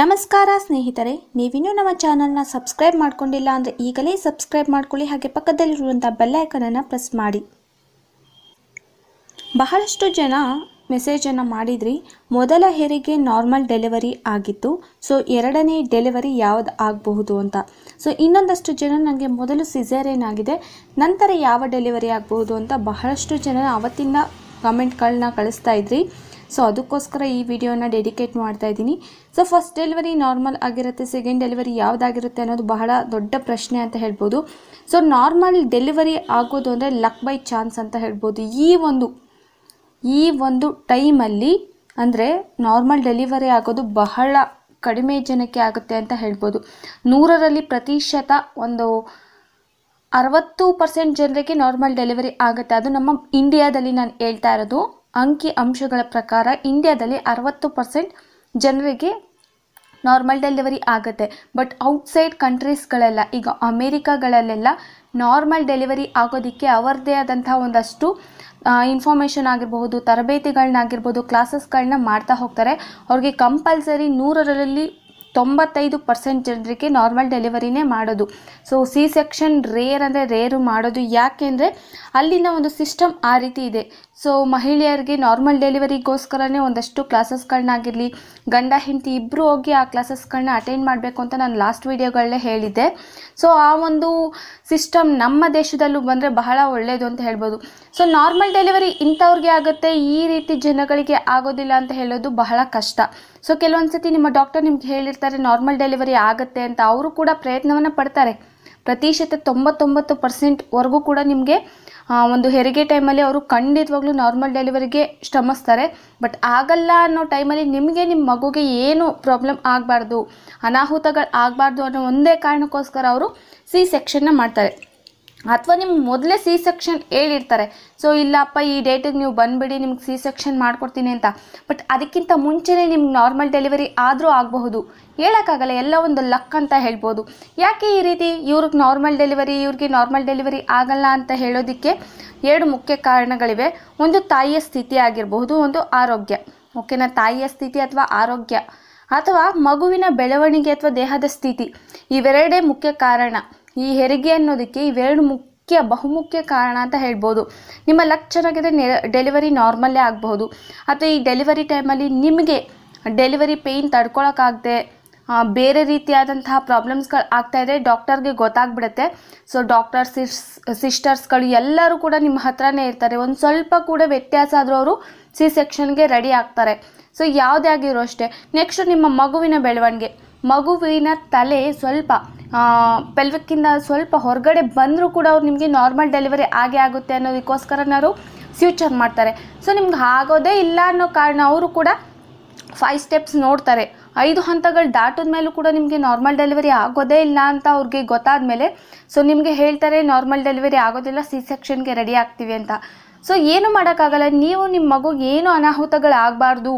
ನಮಸ್ಕಾರ ಸ್ನೇಹಿತರೆ ನೀವಿನ್ನೂ ನಮ್ಮ ಚಾನಲ್ನ ಸಬ್ಸ್ಕ್ರೈಬ್ ಮಾಡಿಕೊಂಡಿಲ್ಲ ಅಂದರೆ ಈಗಲೇ ಸಬ್ಸ್ಕ್ರೈಬ್ ಮಾಡ್ಕೊಳ್ಳಿ ಹಾಗೆ ಪಕ್ಕದಲ್ಲಿರುವಂಥ ಬೆಲ್ಲೈಕನನ್ನು ಪ್ರೆಸ್ ಮಾಡಿ ಬಹಳಷ್ಟು ಜನ ಮೆಸೇಜನ್ನು ಮಾಡಿದ್ರಿ ಮೊದಲ ಹೆರಿಗೆ ನಾರ್ಮಲ್ ಡೆಲಿವರಿ ಆಗಿತ್ತು ಸೊ ಎರಡನೇ ಡೆಲಿವರಿ ಯಾವ್ದು ಆಗಬಹುದು ಅಂತ ಸೊ ಇನ್ನೊಂದಷ್ಟು ಜನ ನನಗೆ ಮೊದಲು ಸಿಜೇರಿಯನ್ ಆಗಿದೆ ನಂತರ ಯಾವ ಡೆಲಿವರಿ ಆಗಬಹುದು ಅಂತ ಬಹಳಷ್ಟು ಜನ ಅವತ್ತಿನ ಕಮೆಂಟ್ಗಳನ್ನ ಕಳಿಸ್ತಾ ಇದ್ರಿ ಸೊ ಅದಕ್ಕೋಸ್ಕರ ಈ ವಿಡಿಯೋನ ಡೆಡಿಕೇಟ್ ಮಾಡ್ತಾ ಇದ್ದೀನಿ ಸೊ ಫಸ್ಟ್ ಡೆಲಿವರಿ ನಾರ್ಮಲ್ ಆಗಿರುತ್ತೆ ಸೆಕೆಂಡ್ ಡೆಲಿವರಿ ಯಾವುದಾಗಿರುತ್ತೆ ಅನ್ನೋದು ಬಹಳ ದೊಡ್ಡ ಪ್ರಶ್ನೆ ಅಂತ ಹೇಳ್ಬೋದು ಸೊ ನಾರ್ಮಲ್ ಡೆಲಿವರಿ ಆಗೋದು ಅಂದರೆ ಲಕ್ ಬೈ ಚಾನ್ಸ್ ಅಂತ ಹೇಳ್ಬೋದು ಈ ಒಂದು ಈ ಒಂದು ಟೈಮಲ್ಲಿ ಅಂದರೆ ನಾರ್ಮಲ್ ಡೆಲಿವರಿ ಆಗೋದು ಬಹಳ ಕಡಿಮೆ ಜನಕ್ಕೆ ಆಗುತ್ತೆ ಅಂತ ಹೇಳ್ಬೋದು ನೂರರಲ್ಲಿ ಪ್ರತಿಶತ ಒಂದು ಅರವತ್ತು ಪರ್ಸೆಂಟ್ ಜನರಿಗೆ ನಾರ್ಮಲ್ ಡೆಲಿವರಿ ಆಗುತ್ತೆ ಅದು ನಮ್ಮ ಇಂಡಿಯಾದಲ್ಲಿ ನಾನು ಹೇಳ್ತಾ ಇರೋದು ಅಂಕಿ ಅಂಶಗಳ ಪ್ರಕಾರ ಇಂಡಿಯಾದಲ್ಲಿ ಅರವತ್ತು ಪರ್ಸೆಂಟ್ ಜನರಿಗೆ ನಾರ್ಮಲ್ ಡೆಲಿವರಿ ಆಗುತ್ತೆ ಬಟ್ ಔಟ್ಸೈಡ್ ಕಂಟ್ರೀಸ್ಗಳೆಲ್ಲ ಈಗ ಅಮೇರಿಕಾಗಳಲ್ಲೆಲ್ಲ ನಾರ್ಮಲ್ ಡೆಲಿವರಿ ಆಗೋದಕ್ಕೆ ಅವರದೇ ಆದಂಥ ಒಂದಷ್ಟು ಇನ್ಫಾರ್ಮೇಷನ್ ಆಗಿರ್ಬಹುದು ತರಬೇತಿಗಳನ್ನಾಗಿರ್ಬೋದು ಕ್ಲಾಸಸ್ಗಳನ್ನ ಮಾಡ್ತಾ ಹೋಗ್ತಾರೆ ಅವ್ರಿಗೆ ಕಂಪಲ್ಸರಿ ನೂರರಲ್ಲಿ ತೊಂಬತ್ತೈದು ಪರ್ಸೆಂಟ್ ಜನರಿಗೆ ನಾರ್ಮಲ್ ಡೆಲಿವರಿನೇ ಮಾಡೋದು ಸೊ ಸಿ ಸೆಕ್ಷನ್ ರೇರ್ ಅಂದರೆ ರೇರು ಮಾಡೋದು ಯಾಕೆಂದರೆ ಅಲ್ಲಿನ ಒಂದು ಸಿಸ್ಟಮ್ ಆ ರೀತಿ ಇದೆ ಸೊ ಮಹಿಳೆಯರಿಗೆ ನಾರ್ಮಲ್ ಡೆಲಿವರಿಗೋಸ್ಕರನೇ ಒಂದಷ್ಟು ಕ್ಲಾಸಸ್ಗಳನ್ನಾಗಿರಲಿ ಗಂಡ ಹೆಂಡತಿ ಇಬ್ಬರು ಹೋಗಿ ಆ ಕ್ಲಾಸಸ್ಗಳನ್ನ ಅಟೆಂಡ್ ಮಾಡಬೇಕು ಅಂತ ನಾನು ಲಾಸ್ಟ್ ವೀಡಿಯೋಗಳನ್ನೇ ಹೇಳಿದ್ದೆ ಸೊ ಆ ಒಂದು ಸಿಸ್ಟಮ್ ನಮ್ಮ ದೇಶದಲ್ಲೂ ಬಂದರೆ ಬಹಳ ಒಳ್ಳೆಯದು ಅಂತ ಹೇಳ್ಬೋದು ಸೊ ನಾರ್ಮಲ್ ಡೆಲಿವರಿ ಇಂಥವ್ರಿಗೆ ಆಗುತ್ತೆ ಈ ರೀತಿ ಜನಗಳಿಗೆ ಆಗೋದಿಲ್ಲ ಅಂತ ಹೇಳೋದು ಬಹಳ ಕಷ್ಟ ಸೊ ಕೆಲವೊಂದು ಸತಿ ನಿಮ್ಮ ಡಾಕ್ಟರ್ ನಿಮ್ಗೆ ಹೇಳಿರ್ತಾರೆ ನಾರ್ಮಲ್ ಡೆಲಿವರಿ ಆಗುತ್ತೆ ಅಂತ ಅವರು ಕೂಡ ಪ್ರಯತ್ನವನ್ನು ಪಡ್ತಾರೆ ಪ್ರತಿಶತ ತೊಂಬತ್ತೊಂಬತ್ತು ಪರ್ಸೆಂಟ್ವರೆಗೂ ಕೂಡ ನಿಮಗೆ ಒಂದು ಹೆರಿಗೆ ಟೈಮಲ್ಲಿ ಅವರು ಖಂಡಿತವಾಗ್ಲೂ ನಾರ್ಮಲ್ ಡೆಲಿವರಿಗೆ ಶ್ರಮಿಸ್ತಾರೆ ಬಟ್ ಆಗಲ್ಲ ಅನ್ನೋ ಟೈಮಲ್ಲಿ ನಿಮಗೆ ನಿಮ್ಮ ಮಗುಗೆ ಏನು ಪ್ರಾಬ್ಲಮ್ ಆಗಬಾರ್ದು ಅನಾಹುತಗಳು ಆಗಬಾರ್ದು ಅನ್ನೋ ಒಂದೇ ಕಾರಣಕ್ಕೋಸ್ಕರ ಅವರು ಸಿ ಸೆಕ್ಷನ್ನ ಮಾಡ್ತಾರೆ ಅಥವಾ ನಿಮ್ಗೆ ಮೊದಲೇ ಸಿ ಸೆಕ್ಷನ್ ಹೇಳಿರ್ತಾರೆ ಸೊ ಇಲ್ಲಪ್ಪ ಈ ಡೇಟಿಗೆ ನೀವು ಬಂದುಬಿಡಿ ನಿಮ್ಗೆ ಸಿ ಸೆಕ್ಷನ್ ಮಾಡಿಕೊಡ್ತೀನಿ ಅಂತ ಬಟ್ ಅದಕ್ಕಿಂತ ಮುಂಚೆನೇ ನಿಮ್ಗೆ ನಾರ್ಮಲ್ ಡೆಲಿವರಿ ಆದರೂ ಆಗಬಹುದು ಹೇಳೋಕ್ಕಾಗಲ್ಲ ಎಲ್ಲ ಒಂದು ಲಕ್ ಅಂತ ಹೇಳ್ಬೋದು ಯಾಕೆ ಈ ರೀತಿ ಇವ್ರಿಗೆ ನಾರ್ಮಲ್ ಡೆಲಿವರಿ ಇವ್ರಿಗೆ ನಾರ್ಮಲ್ ಡೆಲಿವರಿ ಆಗಲ್ಲ ಅಂತ ಹೇಳೋದಕ್ಕೆ ಎರಡು ಮುಖ್ಯ ಕಾರಣಗಳಿವೆ ಒಂದು ತಾಯಿಯ ಸ್ಥಿತಿ ಆಗಿರಬಹುದು ಒಂದು ಆರೋಗ್ಯ ಓಕೆನಾ ತಾಯಿಯ ಸ್ಥಿತಿ ಅಥವಾ ಆರೋಗ್ಯ ಅಥವಾ ಮಗುವಿನ ಬೆಳವಣಿಗೆ ಅಥವಾ ದೇಹದ ಸ್ಥಿತಿ ಇವೆರಡೇ ಮುಖ್ಯ ಕಾರಣ ಈ ಹೆರಿಗೆ ಅನ್ನೋದಕ್ಕೆ ಇವೆರಡು ಮುಖ್ಯ ಬಹುಮುಖ್ಯ ಕಾರಣ ಅಂತ ಹೇಳ್ಬೋದು ನಿಮ್ಮ ಲಕ್ ಚೆನ್ನಾಗಿದೆ ಡೆಲಿವರಿ ನಾರ್ಮಲ್ಲೇ ಆಗಬಹುದು ಅಥವಾ ಈ ಡೆಲಿವರಿ ಟೈಮಲ್ಲಿ ನಿಮಗೆ ಡೆಲಿವರಿ ಪೇಯ್ನ್ ತಡ್ಕೊಳಕ್ಕಾಗದೆ ಬೇರೆ ರೀತಿಯಾದಂತಹ ಪ್ರಾಬ್ಲಮ್ಸ್ಗಳು ಆಗ್ತಾ ಇದೆ ಡಾಕ್ಟರ್ಗೆ ಗೊತ್ತಾಗ್ಬಿಡುತ್ತೆ ಸೊ ಡಾಕ್ಟರ್ ಸಿಸ್ ಸಿಸ್ಟರ್ಸ್ಗಳು ಎಲ್ಲರೂ ಕೂಡ ನಿಮ್ಮ ಹತ್ರನೇ ಇರ್ತಾರೆ ಒಂದು ಸ್ವಲ್ಪ ಕೂಡ ವ್ಯತ್ಯಾಸ ಆದರೂ ಅವರು ಸಿ ಸೆಕ್ಷನ್ಗೆ ರೆಡಿ ಆಗ್ತಾರೆ ಸೊ ಯಾವುದೇ ಆಗಿರೋ ಅಷ್ಟೇ ನೆಕ್ಸ್ಟ್ ನಿಮ್ಮ ಮಗುವಿನ ಬೆಳವಣಿಗೆ ಮಗುವಿನ ತಲೆ ಸ್ವಲ್ಪ ಪೆಲ್ವಕ್ಕಿಂದ ಸ್ವಲ್ಪ ಹೊರಗಡೆ ಬಂದರೂ ಕೂಡ ಅವ್ರು ನಿಮಗೆ ನಾರ್ಮಲ್ ಡೆಲಿವರಿ ಆಗೇ ಆಗುತ್ತೆ ಅನ್ನೋದಕ್ಕೋಸ್ಕರ ನಾವು ಫ್ಯೂಚರ್ ಮಾಡ್ತಾರೆ ಸೊ ನಿಮ್ಗೆ ಆಗೋದೇ ಇಲ್ಲ ಅನ್ನೋ ಕಾರಣ ಅವರು ಕೂಡ ಫೈವ್ ಸ್ಟೆಪ್ಸ್ ನೋಡ್ತಾರೆ ಐದು ಹಂತಗಳು ದಾಟಿದ ಮೇಲೂ ಕೂಡ ನಿಮಗೆ ನಾರ್ಮಲ್ ಡೆಲಿವರಿ ಆಗೋದೇ ಇಲ್ಲ ಅಂತ ಅವ್ರಿಗೆ ಗೊತ್ತಾದ ಮೇಲೆ ಸೊ ನಿಮಗೆ ಹೇಳ್ತಾರೆ ನಾರ್ಮಲ್ ಡೆಲಿವರಿ ಆಗೋದಿಲ್ಲ ಸಿ ಸೆಕ್ಷನ್ಗೆ ರೆಡಿ ಆಗ್ತೀವಿ ಅಂತ ಸೊ ಏನು ಮಾಡೋಕ್ಕಾಗಲ್ಲ ನೀವು ನಿಮ್ಮ ಮಗುಗೆ ಏನು ಅನಾಹುತಗಳಾಗಬಾರ್ದು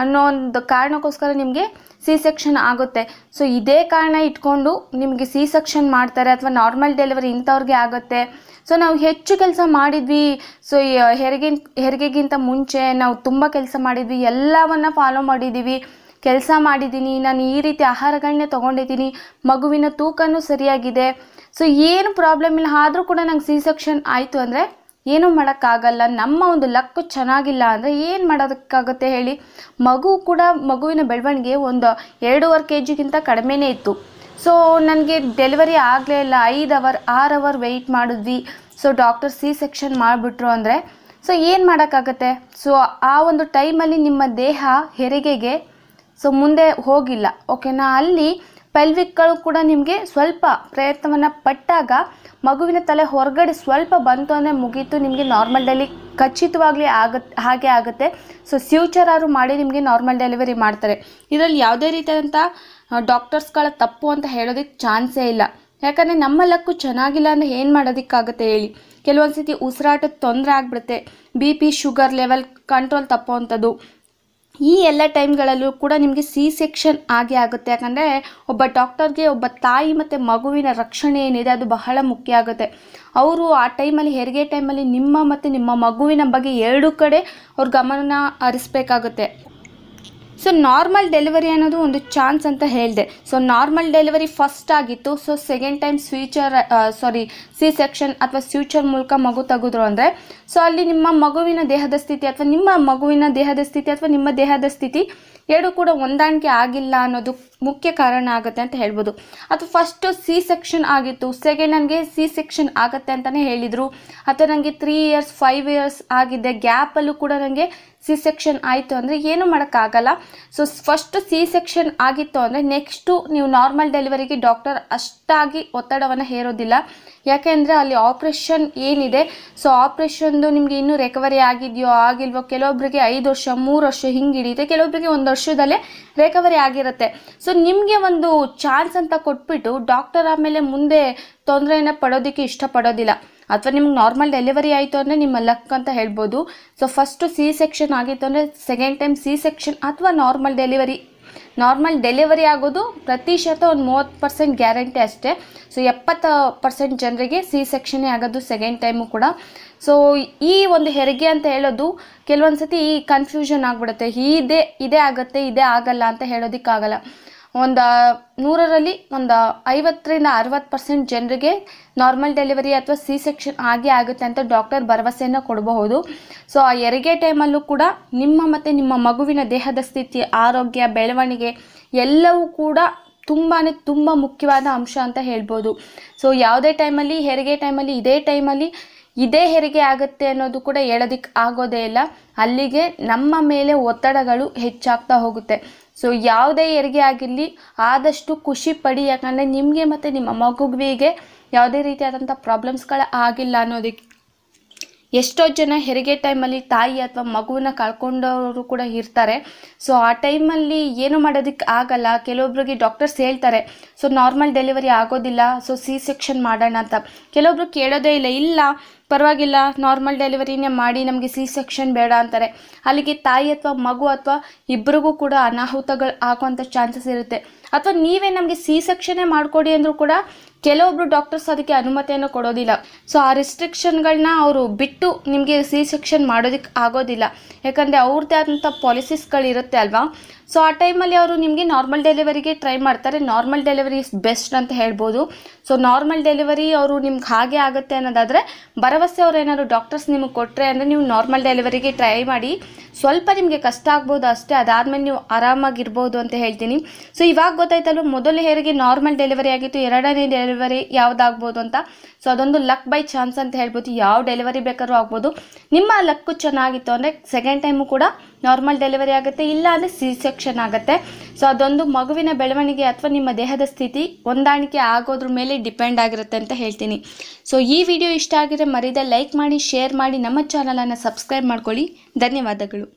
ಅನ್ನೋ ಒಂದು ಕಾರಣಕ್ಕೋಸ್ಕರ ನಿಮಗೆ ಸಿ ಸೆಕ್ಷನ್ ಆಗುತ್ತೆ ಸೊ ಇದೇ ಕಾರಣ ಇಟ್ಕೊಂಡು ನಿಮಗೆ ಸಿ ಸೆಕ್ಷನ್ ಮಾಡ್ತಾರೆ ಅಥವಾ ನಾರ್ಮಲ್ ಡೆಲಿವರಿ ಇಂಥವ್ರಿಗೆ ಆಗುತ್ತೆ ಸೊ ನಾವು ಹೆಚ್ಚು ಕೆಲಸ ಮಾಡಿದ್ವಿ ಸೊ ಹೆರಿಗೆ ಹೆರಿಗೆಗಿಂತ ಮುಂಚೆ ನಾವು ತುಂಬ ಕೆಲಸ ಮಾಡಿದ್ವಿ ಎಲ್ಲವನ್ನ ಫಾಲೋ ಮಾಡಿದ್ದೀವಿ ಕೆಲಸ ಮಾಡಿದ್ದೀನಿ ನಾನು ಈ ರೀತಿ ಆಹಾರಗಳನ್ನೇ ತೊಗೊಂಡಿದ್ದೀನಿ ಮಗುವಿನ ತೂಕನೂ ಸರಿಯಾಗಿದೆ ಸೊ ಏನು ಪ್ರಾಬ್ಲಮ್ ಇಲ್ಲ ಆದರೂ ಕೂಡ ನಂಗೆ ಸಿ ಸೆಕ್ಷನ್ ಆಯಿತು ಅಂದರೆ ಏನೂ ಮಾಡೋಕ್ಕಾಗಲ್ಲ ನಮ್ಮ ಒಂದು ಲಕ್ಕು ಚೆನ್ನಾಗಿಲ್ಲ ಅಂದರೆ ಏನು ಮಾಡೋದಕ್ಕಾಗುತ್ತೆ ಹೇಳಿ ಮಗು ಕೂಡ ಮಗುವಿನ ಬೆಳವಣಿಗೆ ಒಂದು ಎರಡೂವರೆ ಕೆ ಜಿಗಿಂತ ಕಡಿಮೆನೇ ಇತ್ತು ಸೊ ನನಗೆ ಡೆಲಿವರಿ ಆಗಲೇ ಇಲ್ಲ ಐದು ಅವರ್ ಆರು ಅವರ್ ವೆಯ್ಟ್ ಮಾಡಿದ್ವಿ ಸೊ ಡಾಕ್ಟರ್ ಸಿ ಸೆಕ್ಷನ್ ಮಾಡಿಬಿಟ್ರು ಅಂದರೆ ಸೊ ಏನು ಮಾಡೋಕ್ಕಾಗತ್ತೆ ಸೊ ಆ ಒಂದು ಟೈಮಲ್ಲಿ ನಿಮ್ಮ ದೇಹ ಹೆರಿಗೆಗೆ ಸೊ ಮುಂದೆ ಹೋಗಿಲ್ಲ ಓಕೆನಾ ಅಲ್ಲಿ ಪೆಲ್ವಿಕ್ಗಳು ಕೂಡ ನಿಮಗೆ ಸ್ವಲ್ಪ ಪ್ರಯತ್ನವನ್ನು ಪಟ್ಟಾಗ ಮಗುವಿನ ತಲೆ ಹೊರಗಡೆ ಸ್ವಲ್ಪ ಬಂತು ಅಂದರೆ ಮುಗೀತು ನಿಮಗೆ ನಾರ್ಮಲ್ ಡೆಲಿ ಖಚಿತವಾಗಲಿ ಆಗ ಹಾಗೆ ಆಗುತ್ತೆ ಸೊ ಫ್ಯೂಚರ್ ಆರು ಮಾಡಿ ನಿಮಗೆ ನಾರ್ಮಲ್ ಡೆಲಿವರಿ ಮಾಡ್ತಾರೆ ಇದರಲ್ಲಿ ಯಾವುದೇ ರೀತಿಯಾದಂಥ ಡಾಕ್ಟರ್ಸ್ಗಳ ತಪ್ಪು ಅಂತ ಹೇಳೋದಕ್ಕೆ ಚಾನ್ಸೇ ಇಲ್ಲ ಯಾಕಂದರೆ ನಮ್ಮ ಲಕ್ಕು ಚೆನ್ನಾಗಿಲ್ಲ ಅಂದರೆ ಏನು ಮಾಡೋದಕ್ಕಾಗುತ್ತೆ ಹೇಳಿ ಕೆಲವೊಂದು ಸತಿ ಉಸಿರಾಟದ ತೊಂದರೆ ಆಗಿಬಿಡುತ್ತೆ B P sugar level control ತಪ್ಪೋ ಈ ಎಲ್ಲ ಟೈಮ್ಗಳಲ್ಲೂ ಕೂಡ ನಿಮಗೆ ಸಿ ಸೆಕ್ಷನ್ ಆಗಿ ಆಗುತ್ತೆ ಯಾಕಂದರೆ ಒಬ್ಬ ಡಾಕ್ಟರ್ಗೆ ಒಬ್ಬ ತಾಯಿ ಮತ್ತು ಮಗುವಿನ ರಕ್ಷಣೆ ಏನಿದೆ ಅದು ಬಹಳ ಮುಖ್ಯ ಆಗುತ್ತೆ ಅವರು ಆ ಟೈಮಲ್ಲಿ ಹೆರಿಗೆ ಟೈಮಲ್ಲಿ ನಿಮ್ಮ ಮತ್ತು ನಿಮ್ಮ ಮಗುವಿನ ಬಗ್ಗೆ ಎರಡೂ ಕಡೆ ಅವ್ರ ಗಮನ ಹರಿಸ್ಬೇಕಾಗುತ್ತೆ ಸೊ ನಾರ್ಮಲ್ ಡೆಲಿವರಿ ಅನ್ನೋದು ಒಂದು ಚಾನ್ಸ್ ಅಂತ ಹೇಳಿದೆ ಸೊ ನಾರ್ಮಲ್ ಡೆಲಿವರಿ ಫಸ್ಟ್ ಆಗಿತ್ತು so second time suture sorry C section ಅಥವಾ ಸ್ಯೂಚರ್ ಮೂಲಕ ಮಗು ತೆಗೆದ್ರು ಅಂದರೆ ಸೊ ಅಲ್ಲಿ ನಿಮ್ಮ ಮಗುವಿನ ದೇಹದ ಸ್ಥಿತಿ ಅಥವಾ ನಿಮ್ಮ ಮಗುವಿನ ದೇಹದ ಸ್ಥಿತಿ ಅಥವಾ ನಿಮ್ಮ ದೇಹದ ಸ್ಥಿತಿ ಎರಡು ಕೂಡ ಹೊಂದಾಣಿಕೆ ಆಗಿಲ್ಲ ಅನ್ನೋದು ಮುಖ್ಯ ಕಾರಣ ಆಗುತ್ತೆ ಅಂತ ಹೇಳ್ಬೋದು ಅಥವಾ ಫಸ್ಟು ಸಿ ಸೆಕ್ಷನ್ ಆಗಿತ್ತು ಸೆಕೆಂಡ್ ನನಗೆ ಸಿ ಸೆಕ್ಷನ್ ಆಗುತ್ತೆ ಅಂತಲೇ ಹೇಳಿದರು ಅಥವಾ ನನಗೆ ತ್ರೀ ಇಯರ್ಸ್ ಫೈವ್ ಇಯರ್ಸ್ ಆಗಿದೆ ಗ್ಯಾಪಲ್ಲೂ ಕೂಡ ನನಗೆ ಸಿ ಸೆಕ್ಷನ್ ಆಯಿತು ಅಂದರೆ ಏನು ಮಾಡೋಕ್ಕಾಗಲ್ಲ ಸೊ ಫಸ್ಟ್ ಸಿ ಸೆಕ್ಷನ್ ಆಗಿತ್ತು ಅಂದರೆ ನೆಕ್ಸ್ಟು ನೀವು ನಾರ್ಮಲ್ ಡೆಲಿವರಿಗೆ ಡಾಕ್ಟರ್ ಅಷ್ಟಾಗಿ ಒತ್ತಡವನ್ನು ಹೇರೋದಿಲ್ಲ ಯಾಕೆಂದರೆ ಅಲ್ಲಿ ಆಪ್ರೇಷನ್ ಏನಿದೆ ಸೊ ಆಪ್ರೇಷನ್ದು ನಿಮಗೆ ಇನ್ನೂ ರೆಕವರಿ ಆಗಿದೆಯೋ ಆಗಿಲ್ವೋ ಕೆಲವೊಬ್ಬರಿಗೆ ಐದು ವರ್ಷ ಮೂರು ವರ್ಷ ಹಿಂಗೆ ಹಿಡಿಯುತ್ತೆ ಕೆಲವೊಬ್ಬರಿಗೆ ಒಂದು ವರ್ಷದಲ್ಲೇ ರೆಕವರಿ ಆಗಿರುತ್ತೆ ಸೊ ನಿಮಗೆ ಒಂದು ಚಾನ್ಸ್ ಅಂತ ಕೊಟ್ಬಿಟ್ಟು ಡಾಕ್ಟರ್ ಆಮೇಲೆ ಮುಂದೆ ತೊಂದರೆಯನ್ನು ಪಡೋದಕ್ಕೆ ಇಷ್ಟಪಡೋದಿಲ್ಲ ಅಥವಾ ನಿಮ್ಗೆ ನಾರ್ಮಲ್ ಡೆಲಿವರಿ ಆಯಿತು ಅಂದರೆ ನಿಮ್ಮ ಲಕ್ ಅಂತ ಹೇಳ್ಬೋದು ಸೊ ಫಸ್ಟು ಸಿ ಸೆಕ್ಷನ್ ಆಗಿತ್ತು ಅಂದರೆ ಸೆಕೆಂಡ್ ಟೈಮ್ ಸಿ ಸೆಕ್ಷನ್ ಅಥವಾ ನಾರ್ಮಲ್ ಡೆಲಿವರಿ ನಾರ್ಮಲ್ ಡೆಲಿವರಿ ಆಗೋದು ಪ್ರತಿಶತ ಒಂದು ಮೂವತ್ತು ಪರ್ಸೆಂಟ್ ಗ್ಯಾರಂಟಿ ಅಷ್ಟೇ ಸೊ ಎಪ್ಪತ್ತು ಪರ್ಸೆಂಟ್ ಜನರಿಗೆ ಸಿ ಸೆಕ್ಷನ್ನೇ ಆಗೋದು ಸೆಕೆಂಡ್ ಟೈಮು ಕೂಡ ಸೊ ಈ ಒಂದು ಹೆರಿಗೆ ಅಂತ ಹೇಳೋದು ಕೆಲವೊಂದು ಸತಿ ಈ ಕನ್ಫ್ಯೂಷನ್ ಆಗಿಬಿಡುತ್ತೆ ಇದೇ ಇದೇ ಆಗುತ್ತೆ ಇದೇ ಆಗಲ್ಲ ಅಂತ ಹೇಳೋದಕ್ಕಾಗಲ್ಲ ಒಂದು ನೂರರಲ್ಲಿ ಒಂದು ಐವತ್ತರಿಂದ ಅರವತ್ತು ಪರ್ಸೆಂಟ್ ಜನರಿಗೆ ನಾರ್ಮಲ್ ಡೆಲಿವರಿ ಅಥವಾ ಸಿ ಸೆಕ್ಷನ್ ಆಗೇ ಆಗುತ್ತೆ ಅಂತ ಡಾಕ್ಟರ್ ಭರವಸೆಯನ್ನು ಕೊಡಬಹುದು ಸೊ ಆ ಹೆರಿಗೆ ಟೈಮಲ್ಲೂ ಕೂಡ ನಿಮ್ಮ ಮತ್ತು ನಿಮ್ಮ ಮಗುವಿನ ದೇಹದ ಸ್ಥಿತಿ ಆರೋಗ್ಯ ಬೆಳವಣಿಗೆ ಎಲ್ಲವೂ ಕೂಡ ತುಂಬಾ ತುಂಬ ಮುಖ್ಯವಾದ ಅಂಶ ಅಂತ ಹೇಳ್ಬೋದು ಸೊ ಯಾವುದೇ ಟೈಮಲ್ಲಿ ಹೆರಿಗೆ ಟೈಮಲ್ಲಿ ಇದೇ ಟೈಮಲ್ಲಿ ಇದೇ ಹೆರಿಗೆ ಆಗುತ್ತೆ ಅನ್ನೋದು ಕೂಡ ಹೇಳೋದಕ್ಕೆ ಆಗೋದೇ ಇಲ್ಲ ಅಲ್ಲಿಗೆ ನಮ್ಮ ಮೇಲೆ ಒತ್ತಡಗಳು ಹೆಚ್ಚಾಗ್ತಾ ಹೋಗುತ್ತೆ ಸೊ ಯಾವುದೇ ಹೆರಿಗೆ ಆಗಿರಲಿ ಆದಷ್ಟು ಖುಷಿ ಪಡಿ ಯಾಕಂದರೆ ನಿಮಗೆ ಮತ್ತು ನಿಮ್ಮ ಮಗುವಿಗೆ ಯಾವುದೇ ರೀತಿಯಾದಂಥ ಪ್ರಾಬ್ಲಮ್ಸ್ಗಳು ಆಗಿಲ್ಲ ಅನ್ನೋದಕ್ಕೆ ಎಷ್ಟೋ ಜನ ಹೆರಿಗೆ ಟೈಮಲ್ಲಿ ತಾಯಿ ಅಥವಾ ಮಗುವನ್ನ ಕಳ್ಕೊಂಡವರು ಕೂಡ ಇರ್ತಾರೆ ಸೊ ಆ ಟೈಮಲ್ಲಿ ಏನು ಮಾಡೋದಕ್ಕೆ ಆಗಲ್ಲ ಕೆಲವೊಬ್ರಿಗೆ ಡಾಕ್ಟರ್ಸ್ ಹೇಳ್ತಾರೆ ಸೊ ನಾರ್ಮಲ್ ಡೆಲಿವರಿ ಆಗೋದಿಲ್ಲ ಸೊ ಸಿ ಸೆಕ್ಷನ್ ಮಾಡೋಣ ಅಂತ ಕೆಲವೊಬ್ರು ಕೇಳೋದೇ ಇಲ್ಲ ಇಲ್ಲ ಪರವಾಗಿಲ್ಲ ನಾರ್ಮಲ್ ಡೆಲಿವರಿನೇ ಮಾಡಿ ನಮಗೆ ಸಿ ಸೆಕ್ಷನ್ ಬೇಡ ಅಂತಾರೆ ಅಲ್ಲಿಗೆ ತಾಯಿ ಅಥವಾ ಮಗು ಅಥವಾ ಇಬ್ಬರಿಗೂ ಕೂಡ ಅನಾಹುತಗಳು ಆಗುವಂಥ ಚಾನ್ಸಸ್ ಇರುತ್ತೆ ಅಥವಾ ನೀವೇ ನಮಗೆ ಸಿ ಸೆಕ್ಷನೇ ಮಾಡಿಕೊಡಿ ಅಂದರೂ ಕೂಡ ಕೆಲವೊಬ್ರು ಡಾಕ್ಟರ್ಸ್ ಅದಕ್ಕೆ ಅನುಮತಿಯನ್ನು ಕೊಡೋದಿಲ್ಲ ಸೊ ಆ ರಿಸ್ಟ್ರಿಕ್ಷನ್ಗಳನ್ನ ಅವರು ಬಿಟ್ಟು ನಿಮಗೆ ಸಿ ಸೆಕ್ಷನ್ ಮಾಡೋದಕ್ಕೆ ಆಗೋದಿಲ್ಲ ಯಾಕಂದರೆ ಅವ್ರದ್ದೇ ಆದಂಥ ಪಾಲಿಸೀಸ್ಗಳಿರುತ್ತೆ ಅಲ್ವಾ ಸೊ ಆ ಟೈಮಲ್ಲಿ ಅವರು ನಿಮಗೆ ನಾರ್ಮಲ್ ಡೆಲಿವರಿಗೆ ಟ್ರೈ ಮಾಡ್ತಾರೆ ನಾರ್ಮಲ್ ಡೆಲಿವರಿ ಇಸ್ ಬೆಸ್ಟ್ ಅಂತ ಹೇಳ್ಬೋದು ಸೊ ನಾರ್ಮಲ್ ಡೆಲಿವರಿ ಅವರು ನಿಮ್ಗೆ ಹಾಗೆ ಆಗುತ್ತೆ ಅನ್ನೋದಾದರೆ ಭರವಸೆ ಅವ್ರು ಏನಾದ್ರು ಡಾಕ್ಟರ್ಸ್ ನಿಮಗೆ ಕೊಟ್ಟರೆ ಅಂದರೆ ನೀವು ನಾರ್ಮಲ್ ಡೆಲಿವರಿಗೆ ಟ್ರೈ ಮಾಡಿ ಸ್ವಲ್ಪ ನಿಮಗೆ ಕಷ್ಟ ಆಗ್ಬೋದು ಅಷ್ಟೇ ಅದಾದಮೇಲೆ ನೀವು ಆರಾಮಾಗಿರ್ಬೋದು ಅಂತ ಹೇಳ್ತೀನಿ ಸೊ ಇವಾಗ ಗೊತ್ತಾಯ್ತಲ್ವ ಮೊದಲು ಹೇರಿಗೆ ನಾರ್ಮಲ್ ಡೆಲಿವರಿ ಆಗಿತ್ತು ಎರಡನೇ ಡೆಲಿವರಿ ಯಾವುದಾಗ್ಬೋದು ಅಂತ ಸೊ ಅದೊಂದು ಲಕ್ ಬೈ ಚಾನ್ಸ್ ಅಂತ ಹೇಳ್ಬೋದು ಯಾವ ಡೆಲಿವರಿ ಬೇಕಾದ್ರೂ ಆಗ್ಬೋದು ನಿಮ್ಮ ಲಕ್ಕು ಚೆನ್ನಾಗಿತ್ತು ಅಂದರೆ ಸೆಕೆಂಡ್ ಟೈಮು ಕೂಡ ನಾರ್ಮಲ್ ಡೆಲಿವರಿ ಆಗುತ್ತೆ ಇಲ್ಲ ಅಂದರೆ ಸಿ ಸೆಕ್ಷನ್ ಆಗುತ್ತೆ ಸೊ ಅದೊಂದು ಮಗುವಿನ ಬೆಳವಣಿಗೆ ಅಥವಾ ನಿಮ್ಮ ದೇಹದ ಸ್ಥಿತಿ ಹೊಂದಾಣಿಕೆ ಆಗೋದ್ರ ಮೇಲೆ ಡಿಪೆಂಡ್ ಆಗಿರುತ್ತೆ ಅಂತ ಹೇಳ್ತೀನಿ ಸೊ ಈ ವಿಡಿಯೋ ಇಷ್ಟ ಆಗಿದ್ರೆ ಮರೀದೆ ಲೈಕ್ ಮಾಡಿ ಶೇರ್ ಮಾಡಿ ನಮ್ಮ ಚಾನಲನ್ನು ಸಬ್ಸ್ಕ್ರೈಬ್ ಮಾಡ್ಕೊಳ್ಳಿ ಧನ್ಯವಾದಗಳು